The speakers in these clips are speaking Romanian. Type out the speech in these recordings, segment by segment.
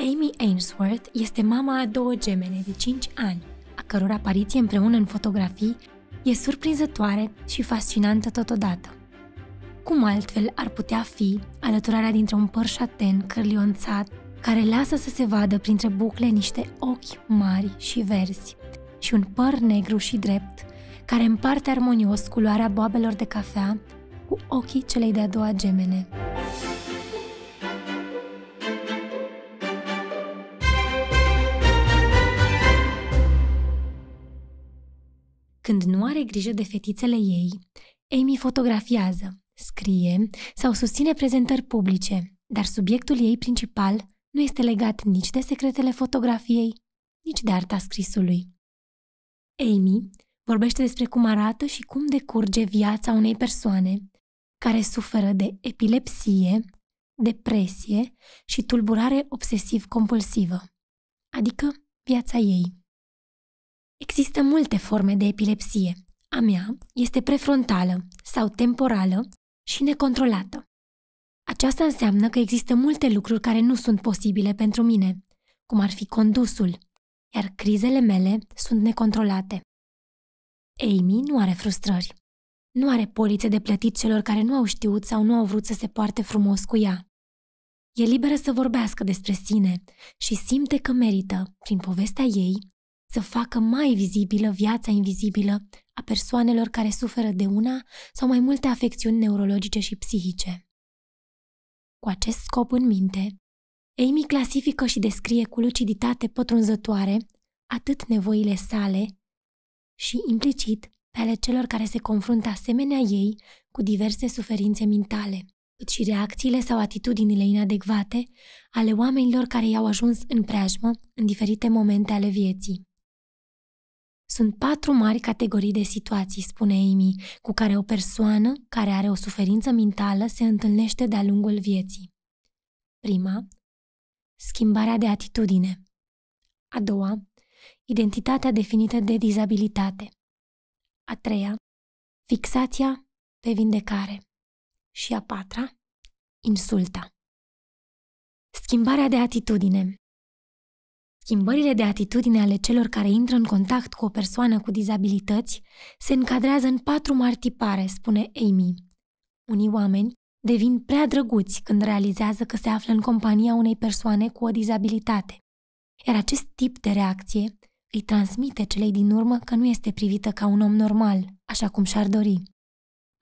Amy Ainsworth este mama a două gemene de 5 ani, a căror apariție împreună în fotografii e surprinzătoare și fascinantă totodată. Cum altfel ar putea fi alăturarea dintre un păr șaten cărlionțat care lasă să se vadă printre bucle niște ochi mari și verzi și un păr negru și drept care împarte armonios culoarea boabelor de cafea cu ochii celei de-a doua gemene. Când nu are grijă de fetițele ei, Amy fotografiază, scrie sau susține prezentări publice, dar subiectul ei principal nu este legat nici de secretele fotografiei, nici de arta scrisului. Amy vorbește despre cum arată și cum decurge viața unei persoane care suferă de epilepsie, depresie și tulburare obsesiv-compulsivă, adică viața ei. Există multe forme de epilepsie. A mea este prefrontală sau temporală și necontrolată. Aceasta înseamnă că există multe lucruri care nu sunt posibile pentru mine, cum ar fi condusul, iar crizele mele sunt necontrolate. Amy nu are frustrări. Nu are polițe de plătit celor care nu au știut sau nu au vrut să se poarte frumos cu ea. E liberă să vorbească despre sine și simte că merită, prin povestea ei, să facă mai vizibilă viața invizibilă a persoanelor care suferă de una sau mai multe afecțiuni neurologice și psihice. Cu acest scop în minte, Amy clasifică și descrie cu luciditate pătrunzătoare atât nevoile sale și, implicit, pe ale celor care se confruntă asemenea ei cu diverse suferințe mentale, cât și reacțiile sau atitudinile inadecvate ale oamenilor care i-au ajuns în preajmă în diferite momente ale vieții. Sunt patru mari categorii de situații, spune Amy, cu care o persoană care are o suferință mentală se întâlnește de-a lungul vieții. Prima, schimbarea de atitudine. A doua, identitatea definită de dizabilitate. A treia, fixația pe vindecare. Și a patra, insulta. Schimbarea de atitudine. Schimbările de atitudine ale celor care intră în contact cu o persoană cu dizabilități se încadrează în patru mari tipare, spune Amy. Unii oameni devin prea drăguți când realizează că se află în compania unei persoane cu o dizabilitate, iar acest tip de reacție îi transmite celei din urmă că nu este privită ca un om normal, așa cum și-ar dori.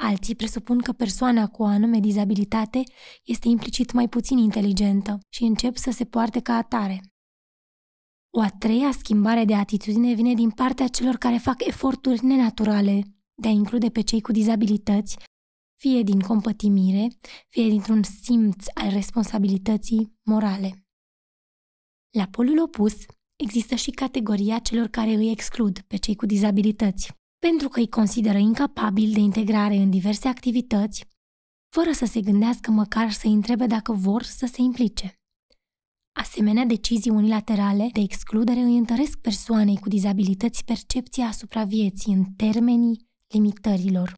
Alții presupun că persoana cu o anume dizabilitate este implicit mai puțin inteligentă și încep să se poarte ca atare, o a treia schimbare de atitudine vine din partea celor care fac eforturi nenaturale de a include pe cei cu dizabilități, fie din compătimire, fie dintr-un simț al responsabilității morale. La polul opus există și categoria celor care îi exclud pe cei cu dizabilități, pentru că îi consideră incapabili de integrare în diverse activități, fără să se gândească măcar să întrebe dacă vor să se implice. Asemenea, decizii unilaterale de excludere îi întăresc persoanei cu dizabilități percepția asupra vieții în termenii limitărilor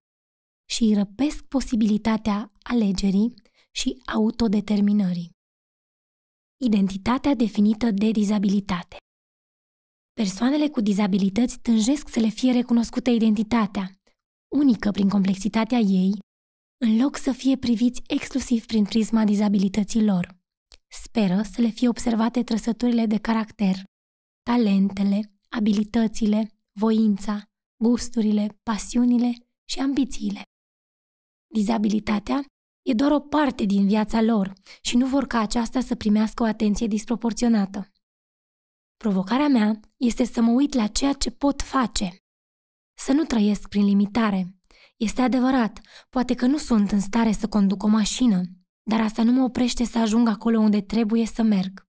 și îi răpesc posibilitatea alegerii și autodeterminării. Identitatea definită de dizabilitate Persoanele cu dizabilități tânjesc să le fie recunoscută identitatea, unică prin complexitatea ei, în loc să fie priviți exclusiv prin prisma dizabilității lor. Speră să le fie observate trăsăturile de caracter, talentele, abilitățile, voința, gusturile, pasiunile și ambițiile. Dizabilitatea e doar o parte din viața lor și nu vor ca aceasta să primească o atenție disproporționată. Provocarea mea este să mă uit la ceea ce pot face. Să nu trăiesc prin limitare. Este adevărat, poate că nu sunt în stare să conduc o mașină, dar asta nu mă oprește să ajung acolo unde trebuie să merg.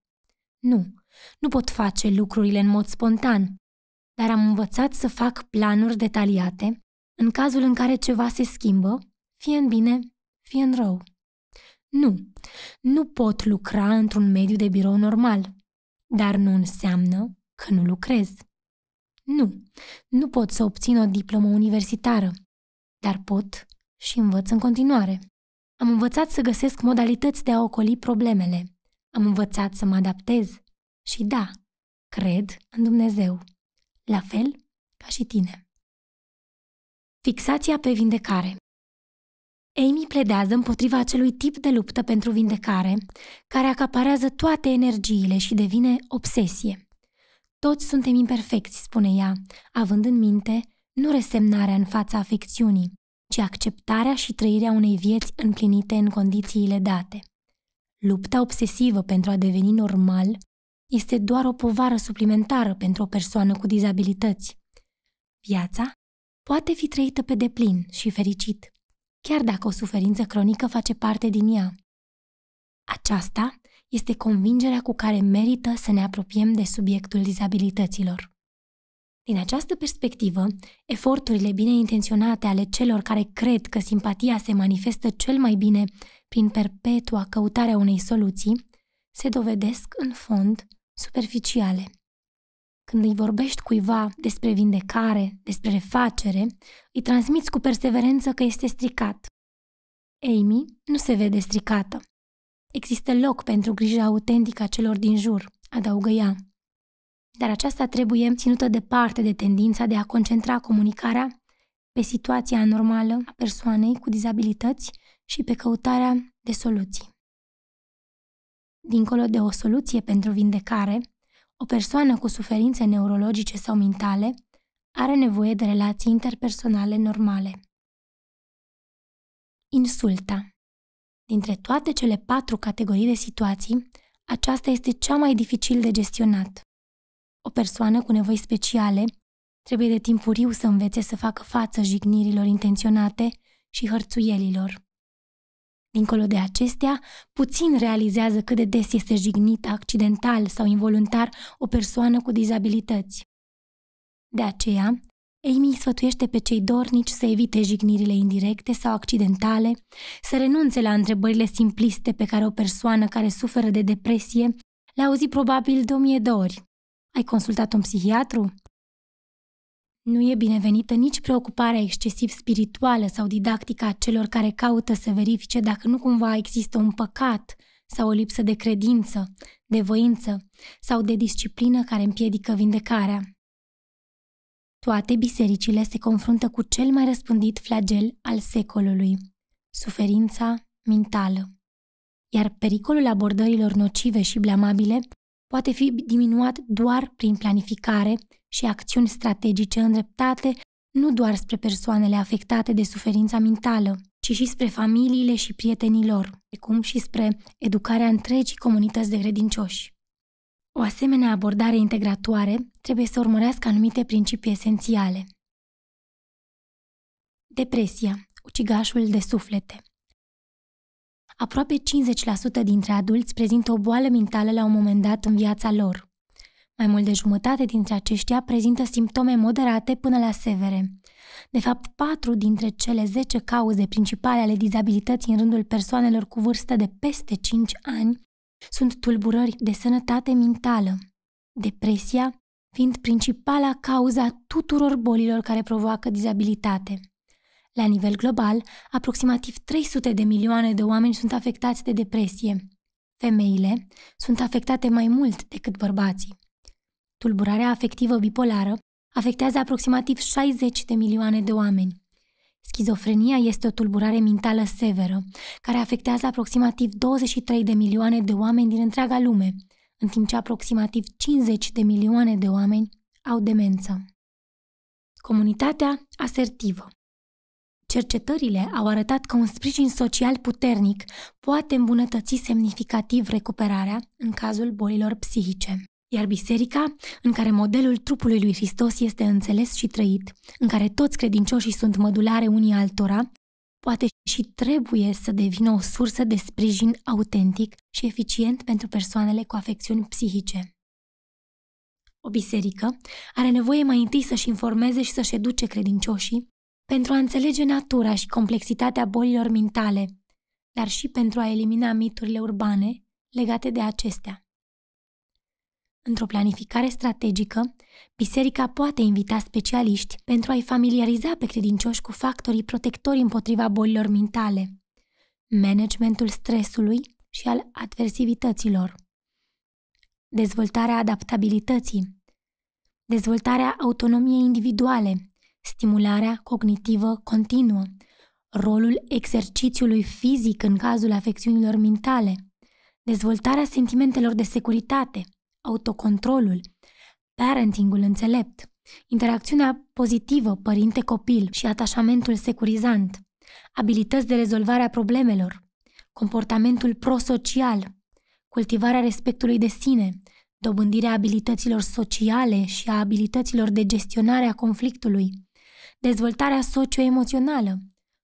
Nu, nu pot face lucrurile în mod spontan, dar am învățat să fac planuri detaliate în cazul în care ceva se schimbă, fie în bine, fie în rău. Nu, nu pot lucra într-un mediu de birou normal, dar nu înseamnă că nu lucrez. Nu, nu pot să obțin o diplomă universitară, dar pot și învăț în continuare. Am învățat să găsesc modalități de a ocoli problemele. Am învățat să mă adaptez. Și da, cred în Dumnezeu. La fel ca și tine. Fixația pe vindecare Amy pledează împotriva acelui tip de luptă pentru vindecare care acaparează toate energiile și devine obsesie. Toți suntem imperfecți, spune ea, având în minte nu resemnarea în fața afecțiunii, ci acceptarea și trăirea unei vieți împlinite în condițiile date. Lupta obsesivă pentru a deveni normal este doar o povară suplimentară pentru o persoană cu dizabilități. Viața poate fi trăită pe deplin și fericit, chiar dacă o suferință cronică face parte din ea. Aceasta este convingerea cu care merită să ne apropiem de subiectul dizabilităților. Din această perspectivă, eforturile bine intenționate ale celor care cred că simpatia se manifestă cel mai bine prin perpetua căutarea unei soluții, se dovedesc, în fond, superficiale. Când îi vorbești cuiva despre vindecare, despre refacere, îi transmiți cu perseverență că este stricat. Amy nu se vede stricată. Există loc pentru grija autentică a celor din jur, Adaugă ea dar aceasta trebuie ținută departe de tendința de a concentra comunicarea pe situația anormală a persoanei cu dizabilități și pe căutarea de soluții. Dincolo de o soluție pentru vindecare, o persoană cu suferințe neurologice sau mentale are nevoie de relații interpersonale normale. Insulta Dintre toate cele patru categorii de situații, aceasta este cea mai dificil de gestionat. O persoană cu nevoi speciale trebuie de timpuriu să învețe să facă față jignirilor intenționate și hărțuielilor. Dincolo de acestea, puțin realizează cât de des este jignită accidental sau involuntar o persoană cu dizabilități. De aceea, Amy sfătuiește pe cei dornici să evite jignirile indirecte sau accidentale, să renunțe la întrebările simpliste pe care o persoană care suferă de depresie le auzi probabil de o mie de ori. Ai consultat un psihiatru? Nu e binevenită nici preocuparea excesiv spirituală sau didactică a celor care caută să verifice dacă nu cumva există un păcat sau o lipsă de credință, de voință sau de disciplină care împiedică vindecarea. Toate bisericile se confruntă cu cel mai răspândit flagel al secolului, suferința mentală. Iar pericolul abordărilor nocive și blamabile poate fi diminuat doar prin planificare și acțiuni strategice îndreptate nu doar spre persoanele afectate de suferința mentală, ci și spre familiile și prietenii lor, precum și spre educarea întregii comunități de credincioși. O asemenea abordare integratoare trebuie să urmărească anumite principii esențiale. Depresia, ucigașul de suflete. Aproape 50% dintre adulți prezintă o boală mentală la un moment dat în viața lor. Mai mult de jumătate dintre aceștia prezintă simptome moderate până la severe. De fapt, patru dintre cele 10 cauze principale ale dizabilității în rândul persoanelor cu vârstă de peste 5 ani sunt tulburări de sănătate mentală, depresia fiind principala cauza tuturor bolilor care provoacă dizabilitate. La nivel global, aproximativ 300 de milioane de oameni sunt afectați de depresie. Femeile sunt afectate mai mult decât bărbații. Tulburarea afectivă bipolară afectează aproximativ 60 de milioane de oameni. Schizofrenia este o tulburare mentală severă, care afectează aproximativ 23 de milioane de oameni din întreaga lume, în timp ce aproximativ 50 de milioane de oameni au demență. Comunitatea asertivă Cercetările au arătat că un sprijin social puternic poate îmbunătăți semnificativ recuperarea în cazul bolilor psihice. Iar biserica, în care modelul trupului lui Hristos este înțeles și trăit, în care toți credincioșii sunt mădulare unii altora, poate și trebuie să devină o sursă de sprijin autentic și eficient pentru persoanele cu afecțiuni psihice. O biserică are nevoie mai întâi să-și informeze și să-și educe credincioșii pentru a înțelege natura și complexitatea bolilor mentale, dar și pentru a elimina miturile urbane legate de acestea. Într-o planificare strategică, biserica poate invita specialiști pentru a-i familiariza pe credincioși cu factorii protectori împotriva bolilor mentale, managementul stresului și al adversivităților, dezvoltarea adaptabilității, dezvoltarea autonomiei individuale stimularea cognitivă continuă, rolul exercițiului fizic în cazul afecțiunilor mentale, dezvoltarea sentimentelor de securitate, autocontrolul, parentingul înțelept, interacțiunea pozitivă părinte-copil și atașamentul securizant, abilități de rezolvare a problemelor, comportamentul prosocial, cultivarea respectului de sine, dobândirea abilităților sociale și a abilităților de gestionare a conflictului, dezvoltarea socioemoțională,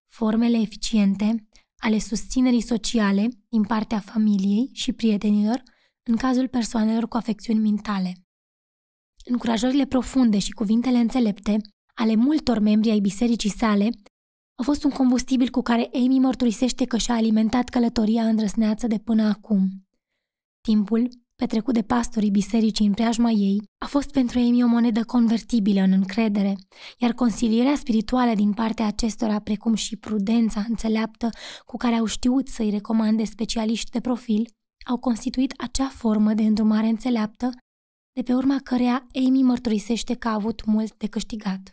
formele eficiente ale susținerii sociale din partea familiei și prietenilor în cazul persoanelor cu afecțiuni mentale. Încurajările profunde și cuvintele înțelepte ale multor membri ai bisericii sale au fost un combustibil cu care Amy mărturisește că și-a alimentat călătoria îndrăsneață de până acum. Timpul petrecut de pastorii bisericii în preajma ei, a fost pentru ei o monedă convertibilă în încredere, iar consilierea spirituală din partea acestora, precum și prudența înțeleaptă cu care au știut să-i recomande specialiști de profil, au constituit acea formă de îndrumare înțeleaptă, de pe urma căreia Amy mărturisește că a avut mult de câștigat.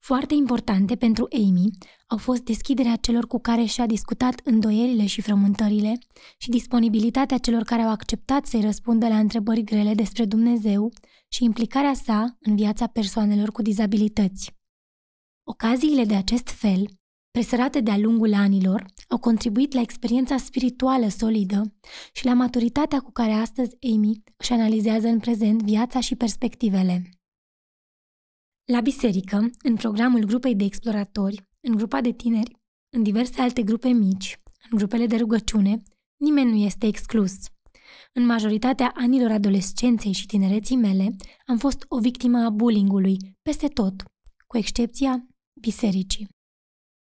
Foarte importante pentru Amy au fost deschiderea celor cu care și-a discutat îndoielile și frământările și disponibilitatea celor care au acceptat să-i răspundă la întrebări grele despre Dumnezeu și implicarea sa în viața persoanelor cu dizabilități. Ocaziile de acest fel, presărate de-a lungul anilor, au contribuit la experiența spirituală solidă și la maturitatea cu care astăzi Amy își analizează în prezent viața și perspectivele. La biserică, în programul grupei de exploratori, în grupa de tineri, în diverse alte grupe mici, în grupele de rugăciune, nimeni nu este exclus. În majoritatea anilor adolescenței și tinereții mele, am fost o victimă a bullyingului peste tot, cu excepția bisericii.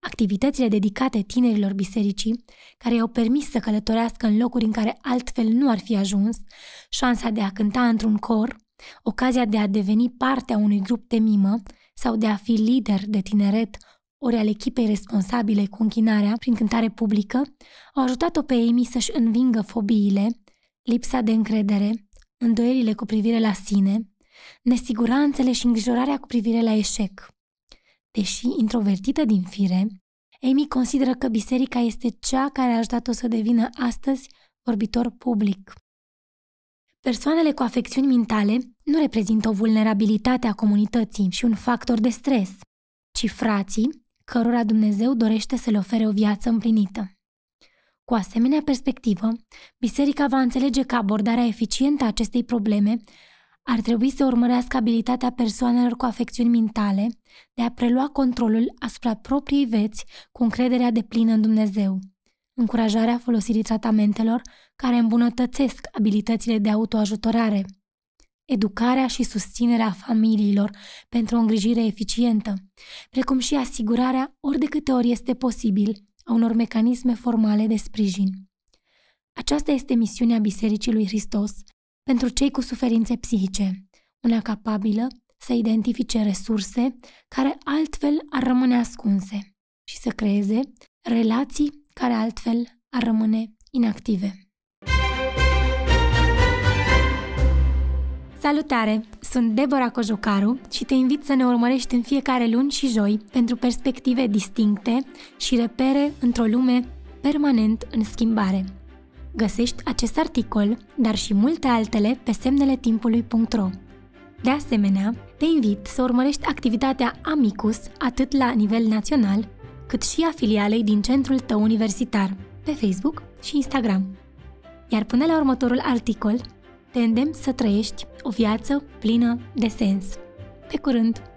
Activitățile dedicate tinerilor bisericii, care i-au permis să călătorească în locuri în care altfel nu ar fi ajuns, șansa de a cânta într-un cor, ocazia de a deveni partea unui grup de mimă sau de a fi lider de tineret ori al echipei responsabile cu închinarea prin cântare publică, au ajutat-o pe Amy să-și învingă fobiile, lipsa de încredere, îndoielile cu privire la sine, nesiguranțele și îngrijorarea cu privire la eșec. Deși introvertită din fire, Amy consideră că biserica este cea care a ajutat-o să devină astăzi vorbitor public. Persoanele cu afecțiuni mentale nu reprezintă o vulnerabilitate a comunității și un factor de stres, ci frații cărora Dumnezeu dorește să le ofere o viață împlinită. Cu asemenea perspectivă, biserica va înțelege că abordarea eficientă a acestei probleme ar trebui să urmărească abilitatea persoanelor cu afecțiuni mentale de a prelua controlul asupra propriei vieți cu încrederea de plină în Dumnezeu, încurajarea folosirii tratamentelor care îmbunătățesc abilitățile de autoajutorare, educarea și susținerea familiilor pentru o îngrijire eficientă, precum și asigurarea, ori de câte ori este posibil, a unor mecanisme formale de sprijin. Aceasta este misiunea Bisericii lui Hristos pentru cei cu suferințe psihice, una capabilă să identifice resurse care altfel ar rămâne ascunse și să creeze relații care altfel ar rămâne inactive. Salutare! Sunt Deborah Cojocaru și te invit să ne urmărești în fiecare luni și joi pentru perspective distincte și repere într-o lume permanent în schimbare. Găsești acest articol, dar și multe altele pe semnele timpului.ro. De asemenea, te invit să urmărești activitatea Amicus atât la nivel național, cât și a filialei din centrul tău universitar, pe Facebook și Instagram. Iar până la următorul articol, te îndemn să trăiești o viață plină de sens. Pe curând!